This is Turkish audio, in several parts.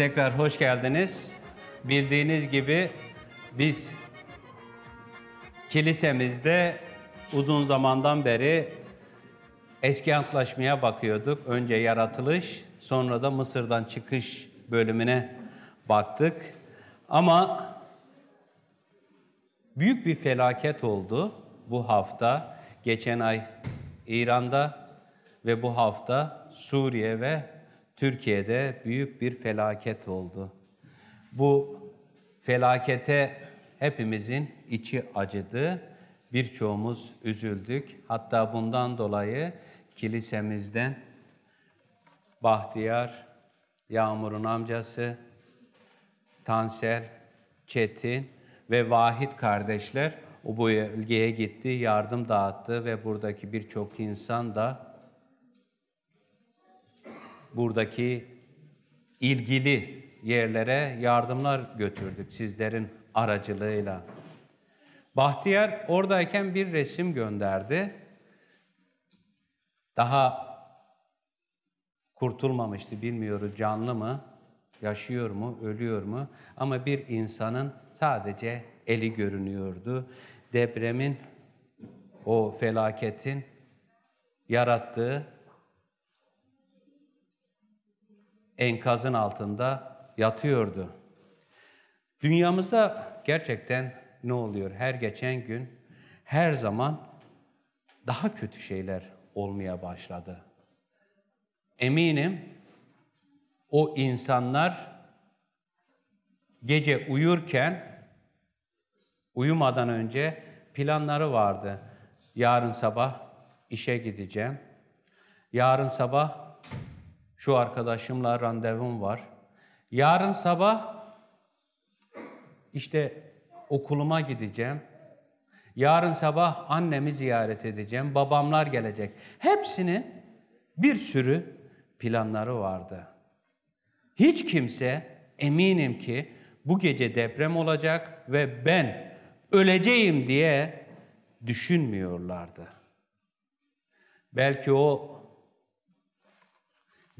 tekrar hoş geldiniz. Bildiğiniz gibi biz kilisemizde uzun zamandan beri eski antlaşmaya bakıyorduk. Önce yaratılış, sonra da Mısır'dan çıkış bölümüne baktık. Ama büyük bir felaket oldu bu hafta. Geçen ay İran'da ve bu hafta Suriye ve Türkiye'de büyük bir felaket oldu. Bu felakete hepimizin içi acıdı. Birçoğumuz üzüldük. Hatta bundan dolayı kilisemizden Bahtiyar, Yağmur'un amcası, Tanser, Çetin ve Vahit kardeşler o bölgeye gitti, yardım dağıttı ve buradaki birçok insan da buradaki ilgili yerlere yardımlar götürdük sizlerin aracılığıyla. Bahtiyar oradayken bir resim gönderdi. Daha kurtulmamıştı bilmiyorum canlı mı, yaşıyor mu, ölüyor mu ama bir insanın sadece eli görünüyordu. Depremin o felaketin yarattığı enkazın altında yatıyordu. Dünyamızda gerçekten ne oluyor? Her geçen gün, her zaman daha kötü şeyler olmaya başladı. Eminim o insanlar gece uyurken, uyumadan önce planları vardı. Yarın sabah işe gideceğim. Yarın sabah şu arkadaşımla randevum var. Yarın sabah işte okuluma gideceğim. Yarın sabah annemi ziyaret edeceğim. Babamlar gelecek. Hepsinin bir sürü planları vardı. Hiç kimse eminim ki bu gece deprem olacak ve ben öleceğim diye düşünmüyorlardı. Belki o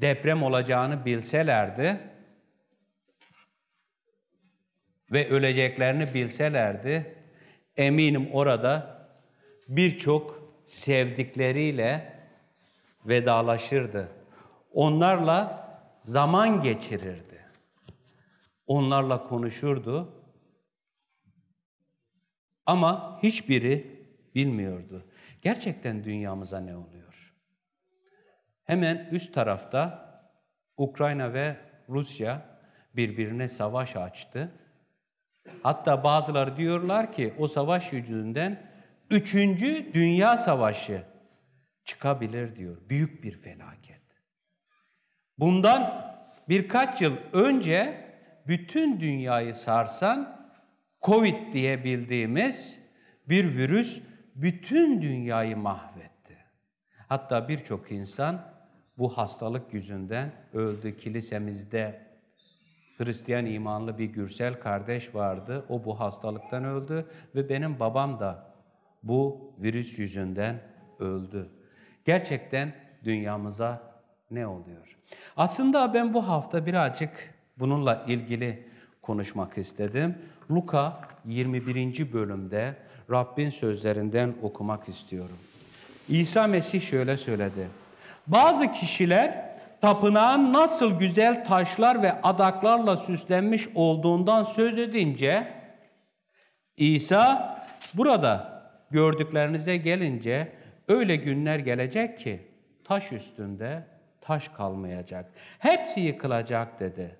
deprem olacağını bilselerdi ve öleceklerini bilselerdi eminim orada birçok sevdikleriyle vedalaşırdı. Onlarla zaman geçirirdi. Onlarla konuşurdu. Ama hiçbiri bilmiyordu. Gerçekten dünyamıza ne oluyor? Hemen üst tarafta Ukrayna ve Rusya birbirine savaş açtı. Hatta bazıları diyorlar ki o savaş yüzünden üçüncü Dünya Savaşı çıkabilir diyor. Büyük bir felaket. Bundan birkaç yıl önce bütün dünyayı sarsan Covid diye bildiğimiz bir virüs bütün dünyayı mahvetti. Hatta birçok insan bu hastalık yüzünden öldü. Kilisemizde Hristiyan imanlı bir Gürsel kardeş vardı. O bu hastalıktan öldü ve benim babam da bu virüs yüzünden öldü. Gerçekten dünyamıza ne oluyor? Aslında ben bu hafta birazcık bununla ilgili konuşmak istedim. Luka 21. bölümde Rabbin sözlerinden okumak istiyorum. İsa Mesih şöyle söyledi. Bazı kişiler tapınağın nasıl güzel taşlar ve adaklarla süslenmiş olduğundan söz edince İsa burada gördüklerinize gelince öyle günler gelecek ki taş üstünde taş kalmayacak. Hepsi yıkılacak dedi.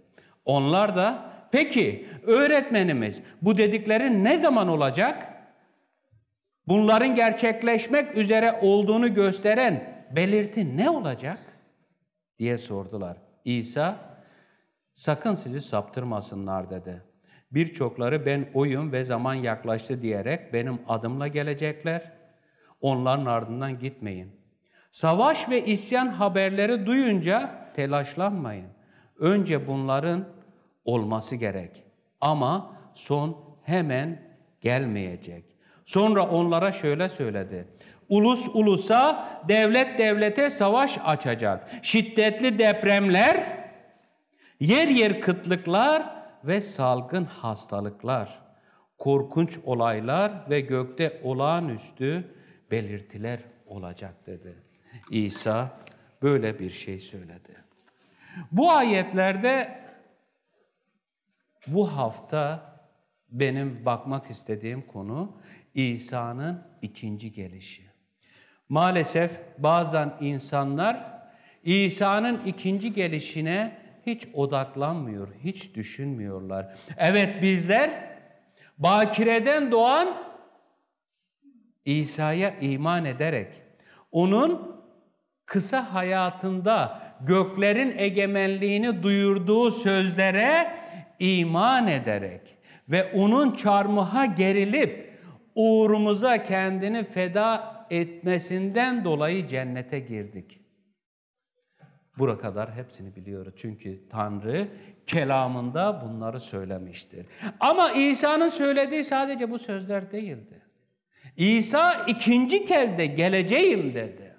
Onlar da peki öğretmenimiz bu dediklerin ne zaman olacak? Bunların gerçekleşmek üzere olduğunu gösteren belirti ne olacak? diye sordular. İsa, sakın sizi saptırmasınlar dedi. Birçokları ben oyum ve zaman yaklaştı diyerek benim adımla gelecekler. Onların ardından gitmeyin. Savaş ve isyan haberleri duyunca telaşlanmayın. Önce bunların olması gerek. Ama son hemen gelmeyecek. Sonra onlara şöyle söyledi. Ulus ulusa, devlet devlete savaş açacak. Şiddetli depremler, yer yer kıtlıklar ve salgın hastalıklar, korkunç olaylar ve gökte olağanüstü belirtiler olacak dedi. İsa böyle bir şey söyledi. Bu ayetlerde bu hafta benim bakmak istediğim konu İsa'nın ikinci gelişi. Maalesef bazen insanlar İsa'nın ikinci gelişine hiç odaklanmıyor, hiç düşünmüyorlar. Evet bizler bakireden doğan İsa'ya iman ederek onun kısa hayatında göklerin egemenliğini duyurduğu sözlere iman ederek ve onun çarmıha gerilip uğrumuza kendini feda etmesinden dolayı cennete girdik. Bura kadar hepsini biliyoruz. Çünkü Tanrı kelamında bunları söylemiştir. Ama İsa'nın söylediği sadece bu sözler değildi. İsa ikinci kez de geleceğim dedi.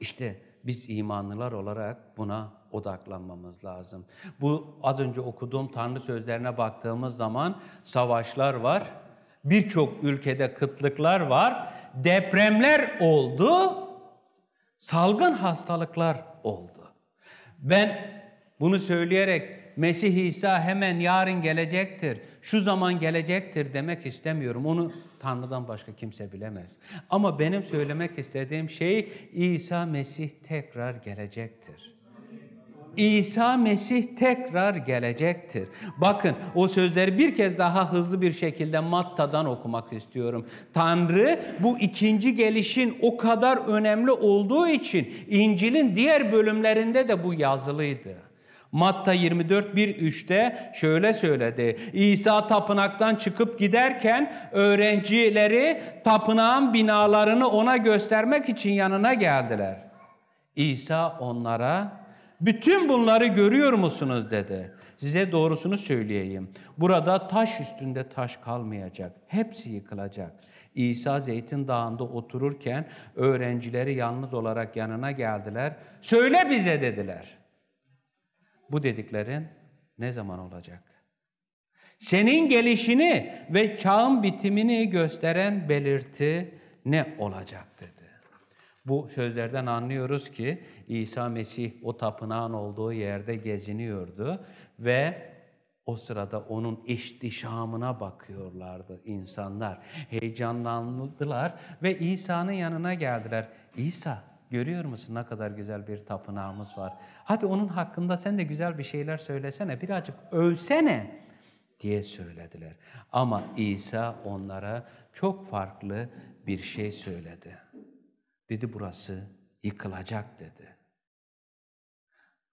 İşte biz imanlılar olarak buna odaklanmamız lazım. Bu az önce okuduğum Tanrı sözlerine baktığımız zaman savaşlar var, birçok ülkede kıtlıklar var, depremler oldu, salgın hastalıklar oldu. Ben bunu söyleyerek Mesih İsa hemen yarın gelecektir, şu zaman gelecektir demek istemiyorum. Onu Tanrı'dan başka kimse bilemez. Ama benim söylemek istediğim şey İsa Mesih tekrar gelecektir. İsa Mesih tekrar gelecektir. Bakın o sözleri bir kez daha hızlı bir şekilde Matta'dan okumak istiyorum. Tanrı bu ikinci gelişin o kadar önemli olduğu için İncil'in diğer bölümlerinde de bu yazılıydı. Matta 24:13'te şöyle söyledi. İsa tapınaktan çıkıp giderken öğrencileri tapınağın binalarını ona göstermek için yanına geldiler. İsa onlara bütün bunları görüyor musunuz dedi. Size doğrusunu söyleyeyim. Burada taş üstünde taş kalmayacak. Hepsi yıkılacak. İsa Zeytin Dağı'nda otururken öğrencileri yalnız olarak yanına geldiler. Söyle bize dediler. Bu dediklerin ne zaman olacak? Senin gelişini ve çağın bitimini gösteren belirti ne olacaktır? Bu sözlerden anlıyoruz ki İsa Mesih o tapınağın olduğu yerde geziniyordu ve o sırada onun ihtişamına bakıyorlardı insanlar. Heyecanlandılar ve İsa'nın yanına geldiler. İsa görüyor musun ne kadar güzel bir tapınağımız var. Hadi onun hakkında sen de güzel bir şeyler söylesene, birazcık övsene diye söylediler. Ama İsa onlara çok farklı bir şey söyledi. Dedi burası yıkılacak dedi.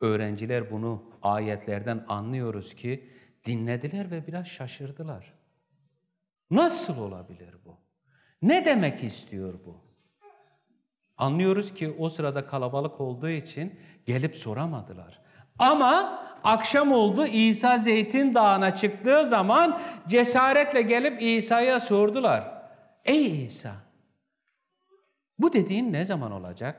Öğrenciler bunu ayetlerden anlıyoruz ki dinlediler ve biraz şaşırdılar. Nasıl olabilir bu? Ne demek istiyor bu? Anlıyoruz ki o sırada kalabalık olduğu için gelip soramadılar. Ama akşam oldu İsa Zeytin Dağı'na çıktığı zaman cesaretle gelip İsa'ya sordular. Ey İsa bu dediğin ne zaman olacak?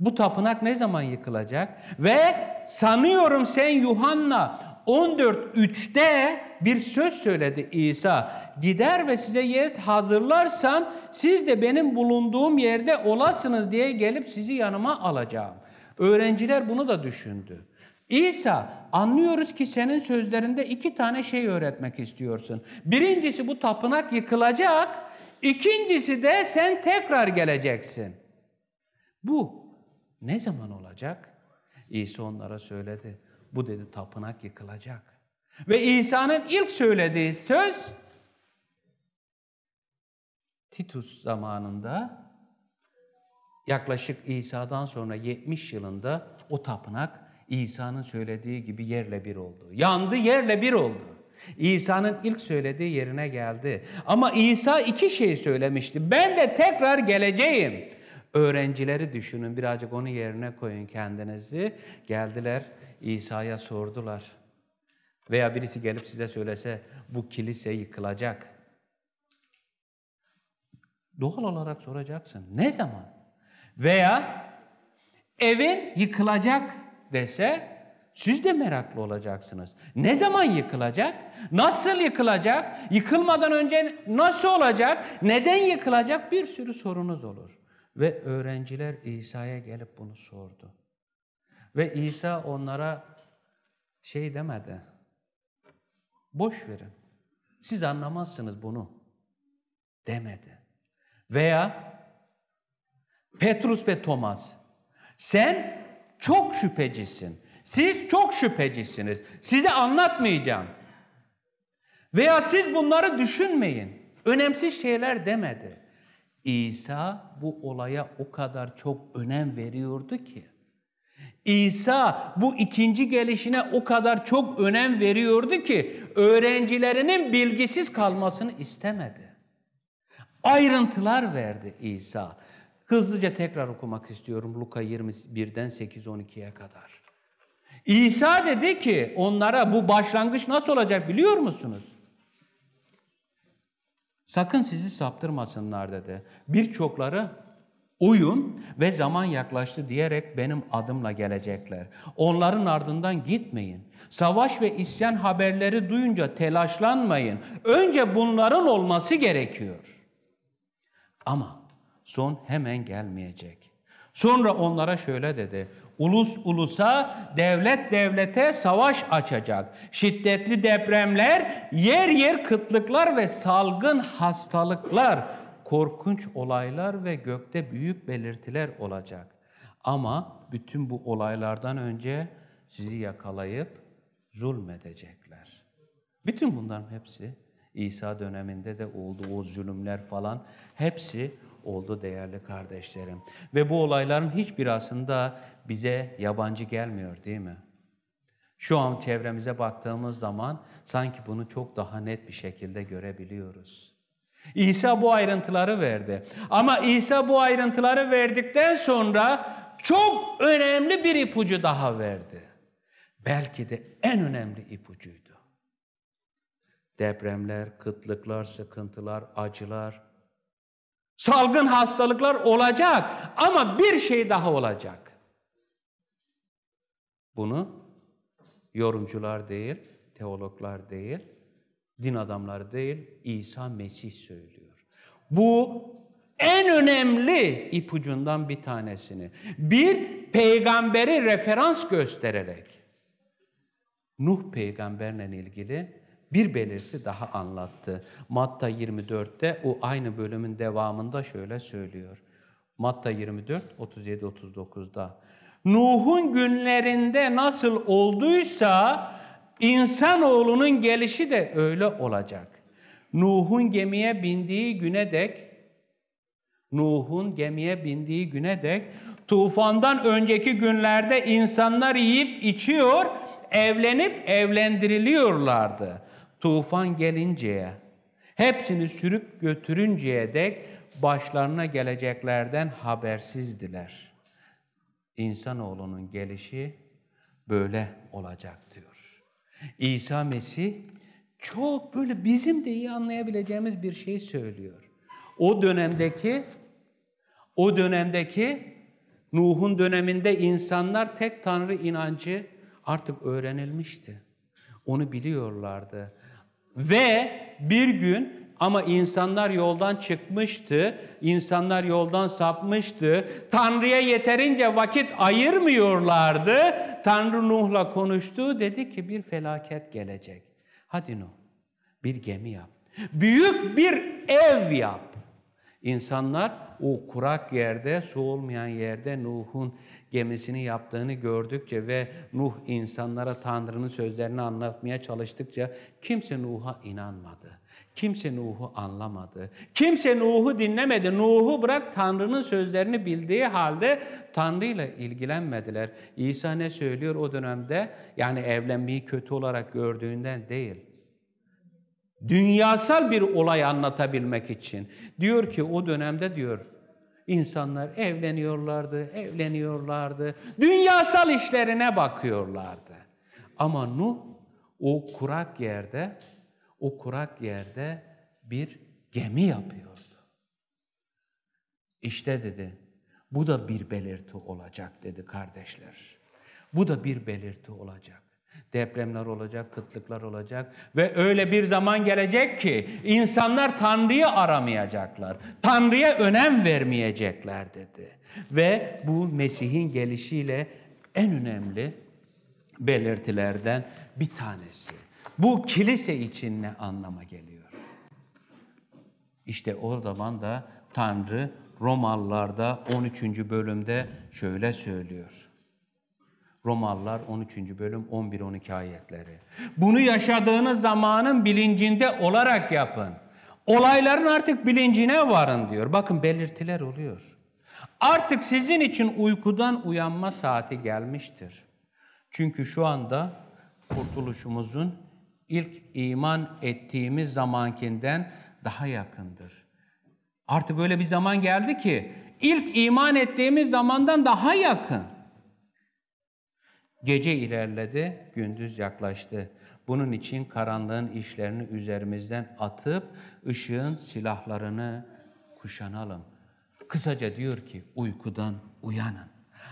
Bu tapınak ne zaman yıkılacak? Ve sanıyorum sen Yuhanna 14.3'te bir söz söyledi İsa. Gider ve size yer hazırlarsam siz de benim bulunduğum yerde olasınız diye gelip sizi yanıma alacağım. Öğrenciler bunu da düşündü. İsa anlıyoruz ki senin sözlerinde iki tane şey öğretmek istiyorsun. Birincisi bu tapınak yıkılacak. İkincisi de sen tekrar geleceksin. Bu ne zaman olacak? İsa onlara söyledi. Bu dedi tapınak yıkılacak. Ve İsa'nın ilk söylediği söz Titus zamanında yaklaşık İsa'dan sonra 70 yılında o tapınak İsa'nın söylediği gibi yerle bir oldu. Yandı yerle bir oldu. İsa'nın ilk söylediği yerine geldi. Ama İsa iki şey söylemişti. Ben de tekrar geleceğim. Öğrencileri düşünün birazcık onu yerine koyun kendinizi. Geldiler İsa'ya sordular. Veya birisi gelip size söylese bu kilise yıkılacak. Doğal olarak soracaksın. Ne zaman? Veya evin yıkılacak dese siz de meraklı olacaksınız. Ne zaman yıkılacak? Nasıl yıkılacak? Yıkılmadan önce nasıl olacak? Neden yıkılacak? Bir sürü sorunuz olur. Ve öğrenciler İsa'ya gelip bunu sordu. Ve İsa onlara şey demedi. Boş verin. Siz anlamazsınız bunu demedi. Veya Petrus ve Thomas sen çok şüphecisin. Siz çok şüphecisiniz. Size anlatmayacağım. Veya siz bunları düşünmeyin. Önemsiz şeyler demedi. İsa bu olaya o kadar çok önem veriyordu ki. İsa bu ikinci gelişine o kadar çok önem veriyordu ki öğrencilerinin bilgisiz kalmasını istemedi. Ayrıntılar verdi İsa. Hızlıca tekrar okumak istiyorum Luka 21'den 8-12'ye kadar. İsa dedi ki onlara bu başlangıç nasıl olacak biliyor musunuz? Sakın sizi saptırmasınlar dedi. Birçokları uyun ve zaman yaklaştı diyerek benim adımla gelecekler. Onların ardından gitmeyin. Savaş ve isyan haberleri duyunca telaşlanmayın. Önce bunların olması gerekiyor. Ama son hemen gelmeyecek. Sonra onlara şöyle dedi. Ulus ulusa, devlet devlete savaş açacak. Şiddetli depremler, yer yer kıtlıklar ve salgın hastalıklar, korkunç olaylar ve gökte büyük belirtiler olacak. Ama bütün bu olaylardan önce sizi yakalayıp zulmedecekler. Bütün bunların hepsi İsa döneminde de oldu o zulümler falan hepsi oldu değerli kardeşlerim. Ve bu olayların hiçbir aslında bize yabancı gelmiyor değil mi? Şu an çevremize baktığımız zaman sanki bunu çok daha net bir şekilde görebiliyoruz. İsa bu ayrıntıları verdi. Ama İsa bu ayrıntıları verdikten sonra çok önemli bir ipucu daha verdi. Belki de en önemli ipucuydu. Depremler, kıtlıklar, sıkıntılar, acılar, Salgın hastalıklar olacak ama bir şey daha olacak. Bunu yorumcular değil, teologlar değil, din adamları değil, İsa Mesih söylüyor. Bu en önemli ipucundan bir tanesini. Bir, peygamberi referans göstererek Nuh peygamberle ilgili bir belirti daha anlattı. Matta 24'te o aynı bölümün devamında şöyle söylüyor. Matta 24 37 39'da. Nuh'un günlerinde nasıl olduysa insanoğlunun gelişi de öyle olacak. Nuh'un gemiye bindiği güne dek Nuh'un gemiye bindiği güne dek tufandan önceki günlerde insanlar yiyip içiyor, evlenip evlendiriliyorlardı tufan gelinceye, hepsini sürüp götürünceye dek başlarına geleceklerden habersizdiler. İnsanoğlunun gelişi böyle olacak diyor. İsa Mesih çok böyle bizim de iyi anlayabileceğimiz bir şey söylüyor. O dönemdeki o dönemdeki Nuh'un döneminde insanlar tek tanrı inancı artık öğrenilmişti. Onu biliyorlardı. Ve bir gün ama insanlar yoldan çıkmıştı, insanlar yoldan sapmıştı. Tanrı'ya yeterince vakit ayırmıyorlardı. Tanrı Nuh'la konuştu, dedi ki bir felaket gelecek. Hadi Nuh, bir gemi yap. Büyük bir ev yap. İnsanlar o kurak yerde, su olmayan yerde Nuh'un gemisini yaptığını gördükçe ve Nuh insanlara Tanrı'nın sözlerini anlatmaya çalıştıkça kimse Nuh'a inanmadı. Kimse Nuh'u anlamadı. Kimse Nuh'u dinlemedi. Nuh'u bırak Tanrı'nın sözlerini bildiği halde Tanrı'yla ilgilenmediler. İsa ne söylüyor o dönemde? Yani evlenmeyi kötü olarak gördüğünden değil. Dünyasal bir olay anlatabilmek için. Diyor ki o dönemde diyor insanlar evleniyorlardı, evleniyorlardı. Dünyasal işlerine bakıyorlardı. Ama Nuh o kurak yerde, o kurak yerde bir gemi yapıyordu. İşte dedi, bu da bir belirti olacak dedi kardeşler. Bu da bir belirti olacak. Depremler olacak, kıtlıklar olacak ve öyle bir zaman gelecek ki insanlar Tanrı'yı aramayacaklar. Tanrı'ya önem vermeyecekler dedi. Ve bu Mesih'in gelişiyle en önemli belirtilerden bir tanesi. Bu kilise için ne anlama geliyor? İşte o zaman da Tanrı Romalılarda 13. bölümde şöyle söylüyor. Romalılar 13. bölüm 11-12 ayetleri. Bunu yaşadığınız zamanın bilincinde olarak yapın. Olayların artık bilincine varın diyor. Bakın belirtiler oluyor. Artık sizin için uykudan uyanma saati gelmiştir. Çünkü şu anda kurtuluşumuzun ilk iman ettiğimiz zamankinden daha yakındır. Artık öyle bir zaman geldi ki ilk iman ettiğimiz zamandan daha yakın. Gece ilerledi, gündüz yaklaştı. Bunun için karanlığın işlerini üzerimizden atıp ışığın silahlarını kuşanalım. Kısaca diyor ki uykudan uyanın.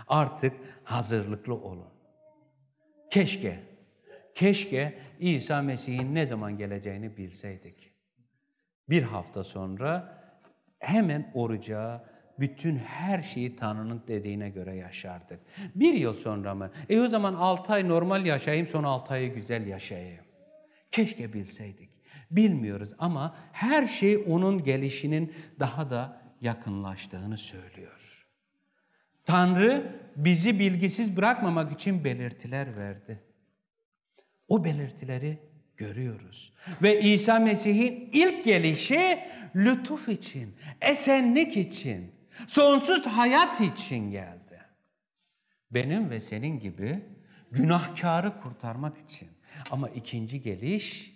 Artık hazırlıklı olun. Keşke, keşke İsa Mesih'in ne zaman geleceğini bilseydik. Bir hafta sonra hemen oruca, bütün her şeyi Tanrı'nın dediğine göre yaşardık. Bir yıl sonra mı? E o zaman 6 ay normal yaşayayım son 6 ayı güzel yaşayayım. Keşke bilseydik. Bilmiyoruz ama her şey onun gelişinin daha da yakınlaştığını söylüyor. Tanrı bizi bilgisiz bırakmamak için belirtiler verdi. O belirtileri görüyoruz. Ve İsa Mesih'in ilk gelişi lütuf için, esenlik için, Sonsuz hayat için geldi. Benim ve senin gibi günahkarı kurtarmak için. Ama ikinci geliş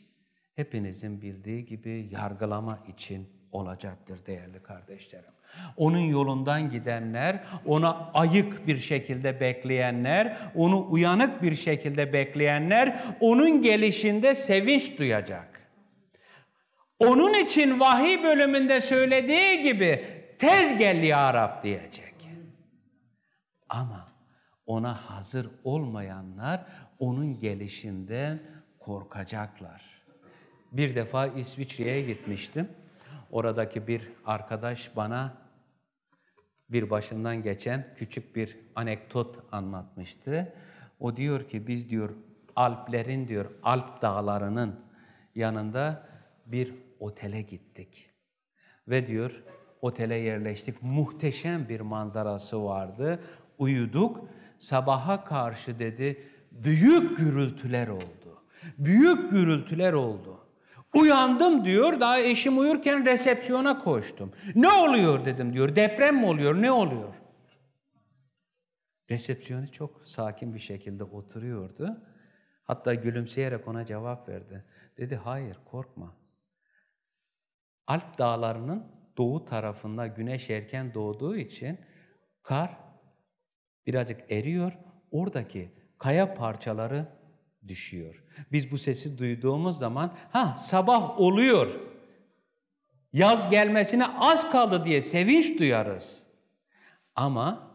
hepinizin bildiği gibi yargılama için olacaktır değerli kardeşlerim. Onun yolundan gidenler, ona ayık bir şekilde bekleyenler, onu uyanık bir şekilde bekleyenler onun gelişinde sevinç duyacak. Onun için vahiy bölümünde söylediği gibi Tez gel ya Rab diyecek. Ama ona hazır olmayanlar onun gelişinden korkacaklar. Bir defa İsviçre'ye gitmiştim. Oradaki bir arkadaş bana bir başından geçen küçük bir anekdot anlatmıştı. O diyor ki biz diyor Alplerin diyor Alp dağlarının yanında bir otele gittik. Ve diyor otele yerleştik. Muhteşem bir manzarası vardı. Uyuduk. Sabaha karşı dedi büyük gürültüler oldu. Büyük gürültüler oldu. Uyandım diyor. Daha eşim uyurken resepsiyona koştum. Ne oluyor dedim diyor. Deprem mi oluyor? Ne oluyor? Resepsiyonu çok sakin bir şekilde oturuyordu. Hatta gülümseyerek ona cevap verdi. Dedi hayır korkma. Alp dağlarının doğu tarafında güneş erken doğduğu için kar birazcık eriyor. Oradaki kaya parçaları düşüyor. Biz bu sesi duyduğumuz zaman ha sabah oluyor. Yaz gelmesine az kaldı diye sevinç duyarız. Ama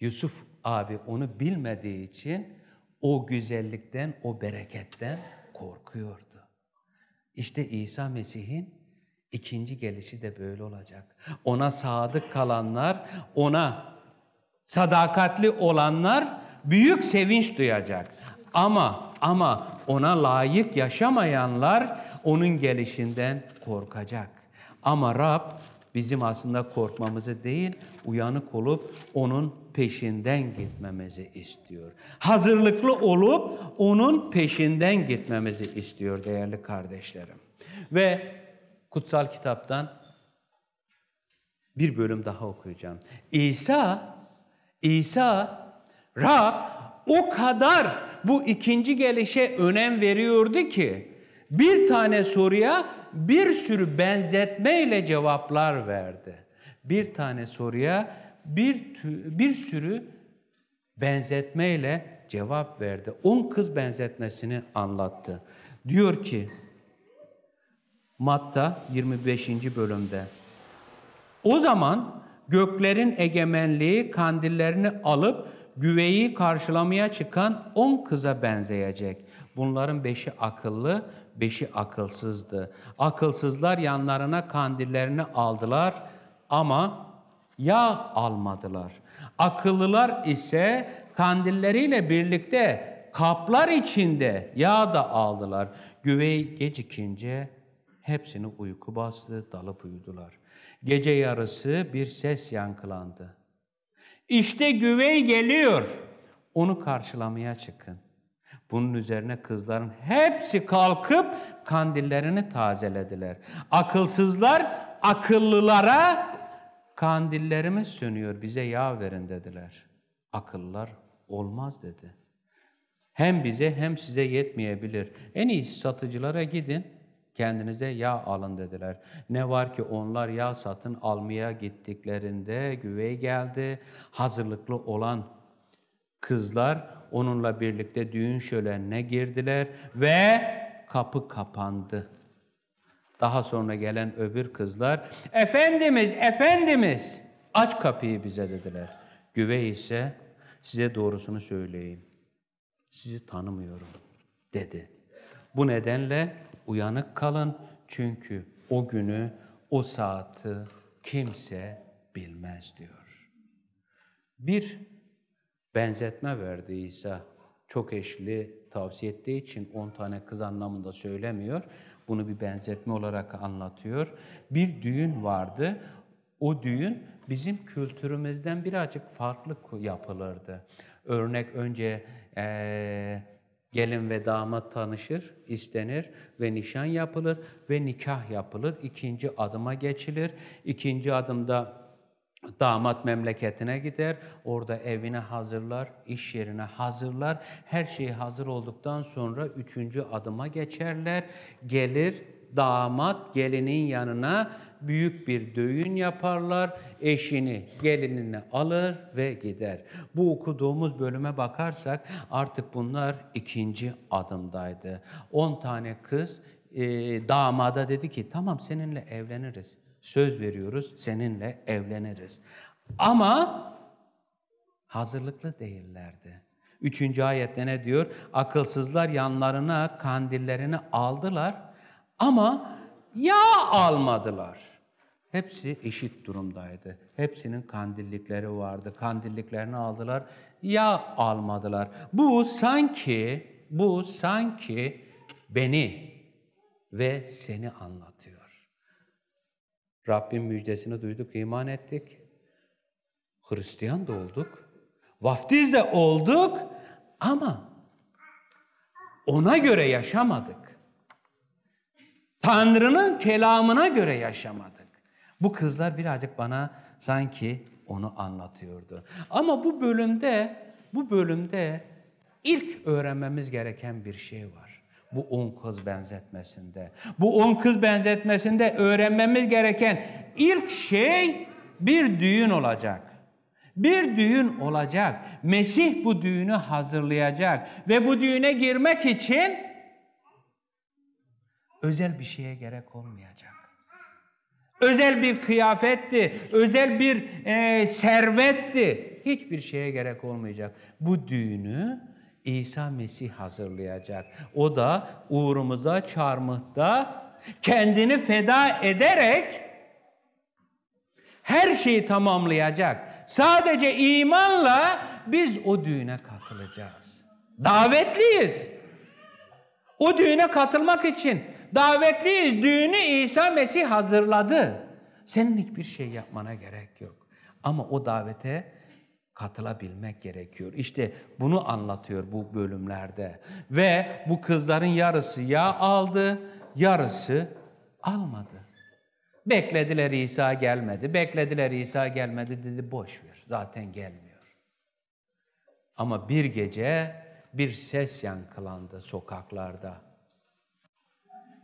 Yusuf abi onu bilmediği için o güzellikten, o bereketten korkuyordu. İşte İsa Mesih'in İkinci gelişi de böyle olacak. Ona sadık kalanlar, ona sadakatli olanlar büyük sevinç duyacak. Ama ama ona layık yaşamayanlar onun gelişinden korkacak. Ama Rab bizim aslında korkmamızı değil, uyanık olup onun peşinden gitmemizi istiyor. Hazırlıklı olup onun peşinden gitmemizi istiyor değerli kardeşlerim. Ve kutsal kitaptan bir bölüm daha okuyacağım. İsa, İsa, Rab o kadar bu ikinci gelişe önem veriyordu ki bir tane soruya bir sürü benzetmeyle cevaplar verdi. Bir tane soruya bir, bir sürü benzetmeyle cevap verdi. On kız benzetmesini anlattı. Diyor ki Matta 25. bölümde. O zaman göklerin egemenliği kandillerini alıp güveyi karşılamaya çıkan on kıza benzeyecek. Bunların beşi akıllı, beşi akılsızdı. Akılsızlar yanlarına kandillerini aldılar ama yağ almadılar. Akıllılar ise kandilleriyle birlikte kaplar içinde yağ da aldılar. Güvey gecikince Hepsini uyku bastı, dalıp uyudular. Gece yarısı bir ses yankılandı. İşte güvey geliyor. Onu karşılamaya çıkın. Bunun üzerine kızların hepsi kalkıp kandillerini tazelediler. Akılsızlar akıllılara kandillerimiz sönüyor bize yağ verin dediler. Akıllar olmaz dedi. Hem bize hem size yetmeyebilir. En iyisi satıcılara gidin kendinize yağ alın dediler. Ne var ki onlar yağ satın almaya gittiklerinde güvey geldi. Hazırlıklı olan kızlar onunla birlikte düğün şölenine girdiler ve kapı kapandı. Daha sonra gelen öbür kızlar, Efendimiz, Efendimiz aç kapıyı bize dediler. Güvey ise size doğrusunu söyleyeyim. Sizi tanımıyorum dedi. Bu nedenle uyanık kalın. Çünkü o günü, o saati kimse bilmez diyor. Bir benzetme verdi İsa. Çok eşli tavsiye ettiği için 10 tane kız anlamında söylemiyor. Bunu bir benzetme olarak anlatıyor. Bir düğün vardı. O düğün bizim kültürümüzden birazcık farklı yapılırdı. Örnek önce ee, Gelin ve damat tanışır, istenir ve nişan yapılır ve nikah yapılır. İkinci adıma geçilir. İkinci adımda Damat memleketine gider, orada evini hazırlar, iş yerine hazırlar. Her şey hazır olduktan sonra üçüncü adıma geçerler, gelir damat gelinin yanına büyük bir düğün yaparlar. Eşini, gelinini alır ve gider. Bu okuduğumuz bölüme bakarsak artık bunlar ikinci adımdaydı. 10 tane kız e, damada dedi ki tamam seninle evleniriz. Söz veriyoruz seninle evleniriz. Ama hazırlıklı değillerdi. Üçüncü ayette ne diyor? Akılsızlar yanlarına kandillerini aldılar ama yağ almadılar. Hepsi eşit durumdaydı. Hepsinin kandillikleri vardı. Kandilliklerini aldılar. Ya almadılar. Bu sanki, bu sanki beni ve seni anlatıyor. Rabbim müjdesini duyduk, iman ettik. Hristiyan da olduk. Vaftiz de olduk ama ona göre yaşamadık. Tanrı'nın kelamına göre yaşamadık. Bu kızlar birazcık bana sanki onu anlatıyordu. Ama bu bölümde bu bölümde ilk öğrenmemiz gereken bir şey var. Bu on kız benzetmesinde. Bu on kız benzetmesinde öğrenmemiz gereken ilk şey bir düğün olacak. Bir düğün olacak. Mesih bu düğünü hazırlayacak ve bu düğüne girmek için özel bir şeye gerek olmayacak. Özel bir kıyafetti, özel bir e, servetti. Hiçbir şeye gerek olmayacak. Bu düğünü İsa Mesih hazırlayacak. O da uğrumuza, çarmıhta kendini feda ederek her şeyi tamamlayacak. Sadece imanla biz o düğüne katılacağız. Davetliyiz. O düğüne katılmak için Davetli Düğünü İsa Mesih hazırladı. Senin hiçbir şey yapmana gerek yok. Ama o davete katılabilmek gerekiyor. İşte bunu anlatıyor bu bölümlerde. Ve bu kızların yarısı ya aldı, yarısı almadı. Beklediler İsa gelmedi. Beklediler İsa gelmedi dedi boş ver. Zaten gelmiyor. Ama bir gece bir ses yankılandı sokaklarda.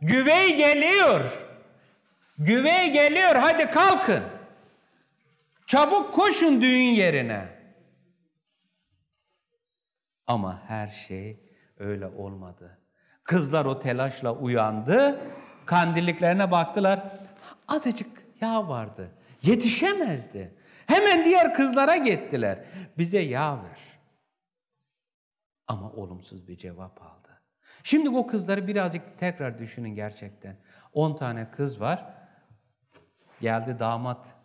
Güvey geliyor. Güvey geliyor. Hadi kalkın. Çabuk koşun düğün yerine. Ama her şey öyle olmadı. Kızlar o telaşla uyandı. Kandilliklerine baktılar. Azıcık yağ vardı. Yetişemezdi. Hemen diğer kızlara gittiler. Bize yağ ver. Ama olumsuz bir cevap aldı. Şimdi bu kızları birazcık tekrar düşünün gerçekten. 10 tane kız var. Geldi damat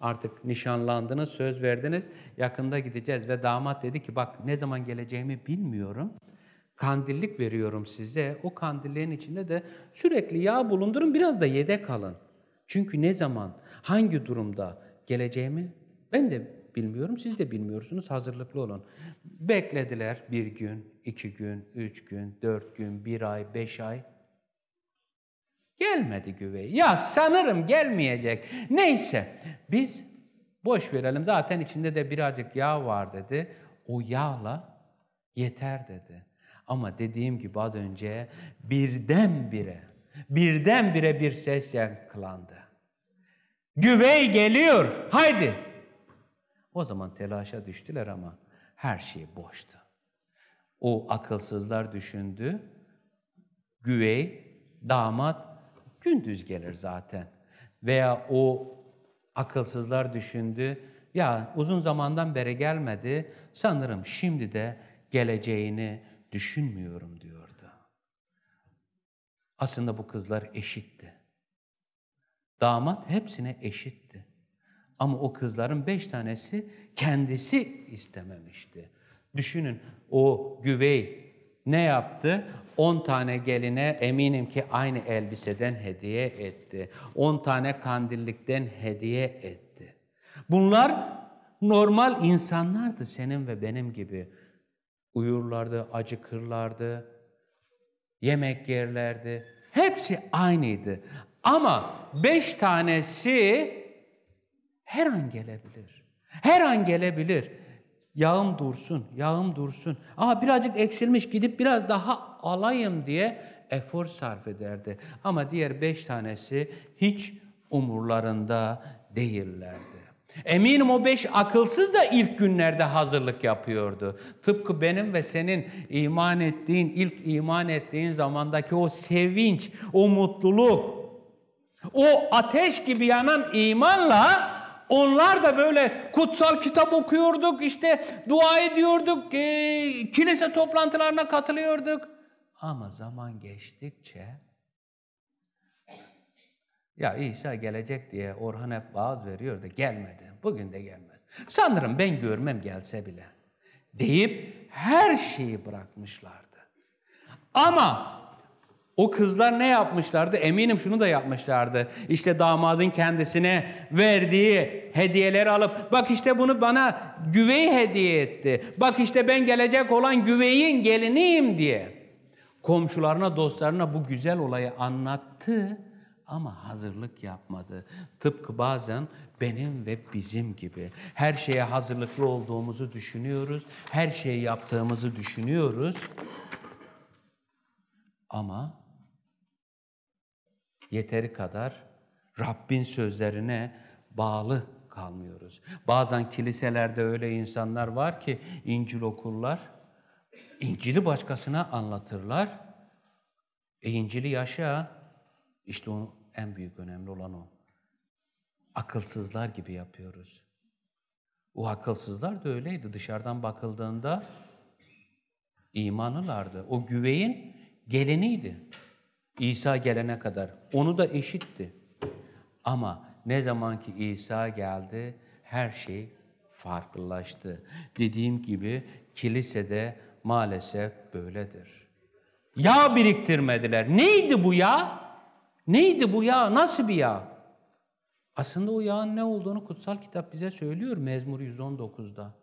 artık nişanlandınız, söz verdiniz, yakında gideceğiz. Ve damat dedi ki bak ne zaman geleceğimi bilmiyorum. Kandillik veriyorum size. O kandillerin içinde de sürekli yağ bulundurun, biraz da yedek alın. Çünkü ne zaman, hangi durumda geleceğimi ben de bilmiyorum, siz de bilmiyorsunuz hazırlıklı olun. Beklediler bir gün, iki gün, üç gün, dört gün, bir ay, beş ay. Gelmedi güvey. Ya sanırım gelmeyecek. Neyse biz boş verelim zaten içinde de birazcık yağ var dedi. O yağla yeter dedi. Ama dediğim gibi az önce birdenbire, birdenbire bir ses yankılandı. Güvey geliyor, haydi o zaman telaşa düştüler ama her şey boştu. O akılsızlar düşündü. Güvey, damat gündüz gelir zaten. Veya o akılsızlar düşündü. Ya uzun zamandan beri gelmedi. Sanırım şimdi de geleceğini düşünmüyorum diyordu. Aslında bu kızlar eşitti. Damat hepsine eşitti. Ama o kızların beş tanesi kendisi istememişti. Düşünün o güvey ne yaptı? On tane geline eminim ki aynı elbiseden hediye etti. On tane kandillikten hediye etti. Bunlar normal insanlardı senin ve benim gibi. Uyurlardı, acıkırlardı, yemek yerlerdi. Hepsi aynıydı. Ama beş tanesi her an gelebilir. Her an gelebilir. Yağım dursun, yağım dursun. Aa birazcık eksilmiş gidip biraz daha alayım diye efor sarf ederdi. Ama diğer beş tanesi hiç umurlarında değillerdi. Eminim o beş akılsız da ilk günlerde hazırlık yapıyordu. Tıpkı benim ve senin iman ettiğin, ilk iman ettiğin zamandaki o sevinç, o mutluluk, o ateş gibi yanan imanla onlar da böyle kutsal kitap okuyorduk, işte dua ediyorduk, e, kilise toplantılarına katılıyorduk. Ama zaman geçtikçe ya İsa gelecek diye Orhan hep vaaz veriyor da gelmedi. Bugün de gelmez. Sanırım ben görmem gelse bile deyip her şeyi bırakmışlardı. Ama o kızlar ne yapmışlardı? Eminim şunu da yapmışlardı. İşte damadın kendisine verdiği hediyeleri alıp bak işte bunu bana güvey hediye etti. Bak işte ben gelecek olan güveyin geliniyim diye. Komşularına, dostlarına bu güzel olayı anlattı ama hazırlık yapmadı. Tıpkı bazen benim ve bizim gibi. Her şeye hazırlıklı olduğumuzu düşünüyoruz. Her şeyi yaptığımızı düşünüyoruz. Ama yeteri kadar Rabbin sözlerine bağlı kalmıyoruz. Bazen kiliselerde öyle insanlar var ki İncil okurlar, İncil'i başkasına anlatırlar. E İncil'i yaşa, işte onu en büyük önemli olan o. Akılsızlar gibi yapıyoruz. O akılsızlar da öyleydi. Dışarıdan bakıldığında imanılardı. O güveyin geliniydi. İsa gelene kadar. Onu da eşitti. Ama ne zaman ki İsa geldi her şey farklılaştı. Dediğim gibi kilisede maalesef böyledir. Yağ biriktirmediler. Neydi bu yağ? Neydi bu yağ? Nasıl bir yağ? Aslında o yağın ne olduğunu kutsal kitap bize söylüyor Mezmur 119'da.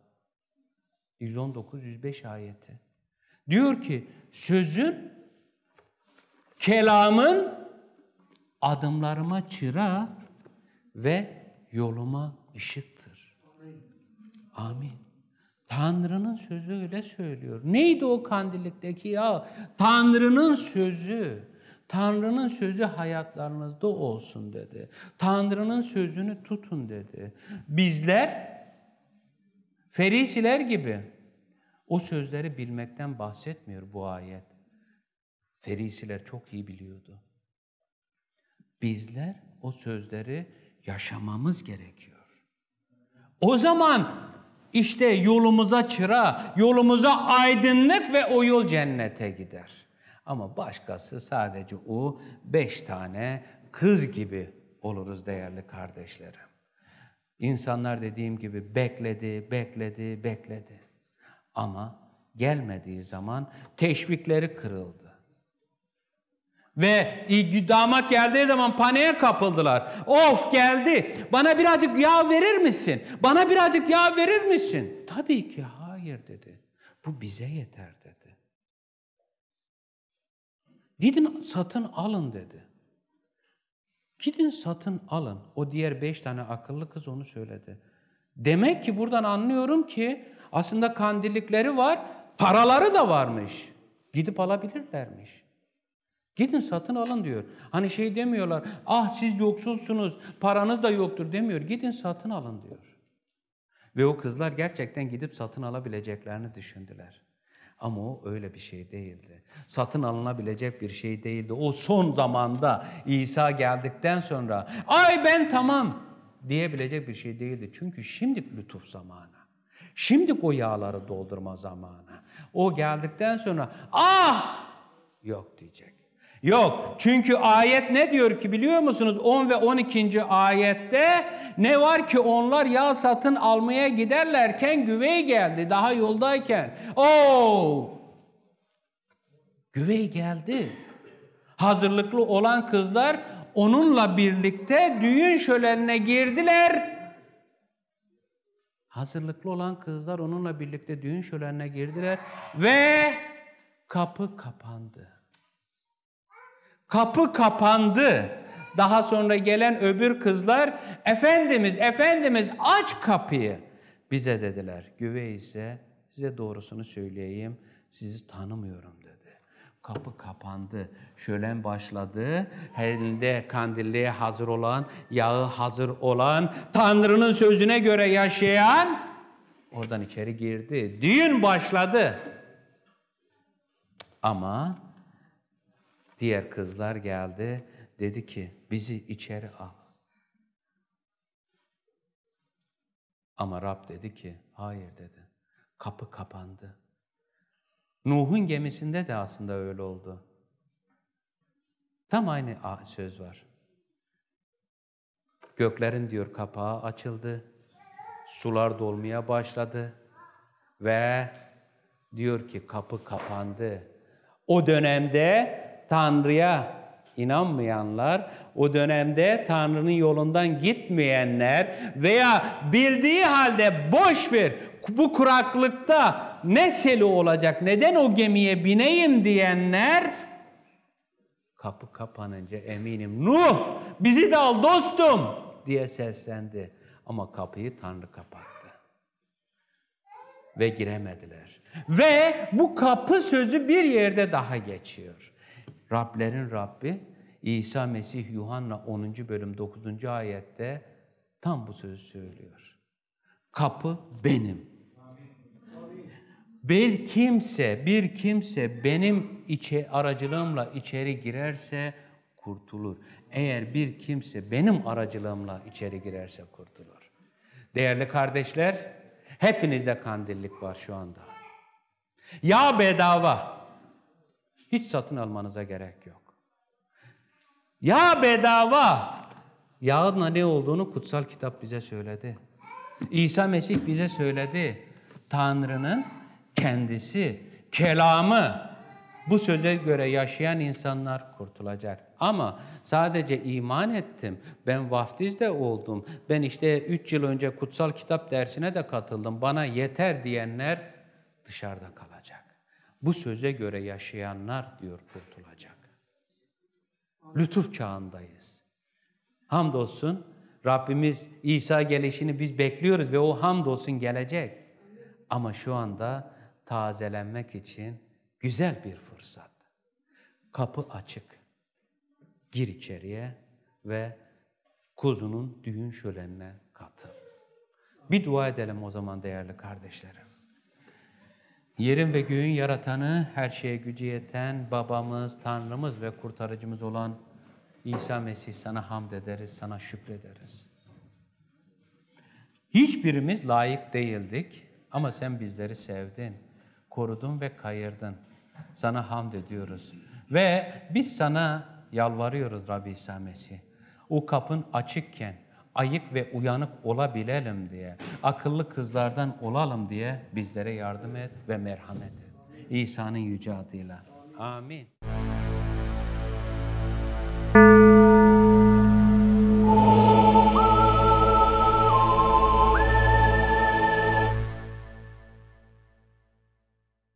119-105 ayeti. Diyor ki sözün Kelamın adımlarıma çıra ve yoluma ışıktır. Amin. Tanrı'nın sözü öyle söylüyor. Neydi o kandillikteki ya? Tanrı'nın sözü. Tanrı'nın sözü hayatlarınızda olsun dedi. Tanrı'nın sözünü tutun dedi. Bizler ferisiler gibi o sözleri bilmekten bahsetmiyor bu ayet. Ferisiler çok iyi biliyordu. Bizler o sözleri yaşamamız gerekiyor. O zaman işte yolumuza çıra, yolumuza aydınlık ve o yol cennete gider. Ama başkası sadece o beş tane kız gibi oluruz değerli kardeşlerim. İnsanlar dediğim gibi bekledi, bekledi, bekledi. Ama gelmediği zaman teşvikleri kırıldı. Ve damat geldiği zaman paneye kapıldılar. Of geldi. Bana birazcık yağ verir misin? Bana birazcık yağ verir misin? Tabii ki hayır dedi. Bu bize yeter dedi. Gidin satın alın dedi. Gidin satın alın. O diğer beş tane akıllı kız onu söyledi. Demek ki buradan anlıyorum ki aslında kandillikleri var, paraları da varmış. Gidip alabilirlermiş. Gidin satın alın diyor. Hani şey demiyorlar, ah siz yoksulsunuz, paranız da yoktur demiyor. Gidin satın alın diyor. Ve o kızlar gerçekten gidip satın alabileceklerini düşündüler. Ama o öyle bir şey değildi. Satın alınabilecek bir şey değildi. O son zamanda İsa geldikten sonra ay ben tamam diyebilecek bir şey değildi. Çünkü şimdi lütuf zamanı. Şimdi o yağları doldurma zamanı. O geldikten sonra ah yok diyecek. Yok. Çünkü ayet ne diyor ki biliyor musunuz? 10 ve 12. ayette ne var ki onlar yağ satın almaya giderlerken güvey geldi daha yoldayken. Oo! Güvey geldi. Hazırlıklı olan kızlar onunla birlikte düğün şölenine girdiler. Hazırlıklı olan kızlar onunla birlikte düğün şölenine girdiler ve kapı kapandı. Kapı kapandı. Daha sonra gelen öbür kızlar Efendimiz, Efendimiz aç kapıyı. Bize dediler. Güve ise size doğrusunu söyleyeyim sizi tanımıyorum dedi. Kapı kapandı. Şölen başladı. Elinde kandilli hazır olan, yağı hazır olan, Tanrı'nın sözüne göre yaşayan oradan içeri girdi. Düğün başladı. Ama Diğer kızlar geldi. Dedi ki bizi içeri al. Ama Rab dedi ki hayır dedi. Kapı kapandı. Nuh'un gemisinde de aslında öyle oldu. Tam aynı söz var. Göklerin diyor kapağı açıldı. Sular dolmaya başladı. Ve diyor ki kapı kapandı. O dönemde Tanrı'ya inanmayanlar, o dönemde Tanrı'nın yolundan gitmeyenler veya bildiği halde boş ver bu kuraklıkta ne seli olacak, neden o gemiye bineyim diyenler kapı kapanınca eminim Nuh bizi de al dostum diye seslendi. Ama kapıyı Tanrı kapattı. Ve giremediler. Ve bu kapı sözü bir yerde daha geçiyor. Rablerin Rabbi İsa Mesih Yuhanna 10. bölüm 9. ayette tam bu sözü söylüyor. Kapı benim. Bir kimse, bir kimse benim içe, aracılığımla içeri girerse kurtulur. Eğer bir kimse benim aracılığımla içeri girerse kurtulur. Değerli kardeşler, hepinizde kandillik var şu anda. Ya bedava, hiç satın almanıza gerek yok. Ya bedava. Yağınla ne olduğunu kutsal kitap bize söyledi. İsa Mesih bize söyledi. Tanrı'nın kendisi, kelamı bu söze göre yaşayan insanlar kurtulacak. Ama sadece iman ettim, ben vaftiz de oldum, ben işte üç yıl önce kutsal kitap dersine de katıldım, bana yeter diyenler dışarıda kalacak bu söze göre yaşayanlar diyor kurtulacak. Lütuf çağındayız. Hamdolsun Rabbimiz İsa gelişini biz bekliyoruz ve o hamdolsun gelecek. Ama şu anda tazelenmek için güzel bir fırsat. Kapı açık. Gir içeriye ve kuzunun düğün şölenine katıl. Bir dua edelim o zaman değerli kardeşlerim. Yerin ve göğün yaratanı, her şeye gücü yeten babamız, Tanrımız ve kurtarıcımız olan İsa Mesih sana hamd ederiz, sana şükrederiz. Hiçbirimiz layık değildik ama sen bizleri sevdin, korudun ve kayırdın. Sana hamd ediyoruz. Ve biz sana yalvarıyoruz Rabbi İsa Mesih. O kapın açıkken, ayık ve uyanık olabilelim diye, akıllı kızlardan olalım diye bizlere yardım et ve merhamet et. İsa'nın yüce adıyla. Amin.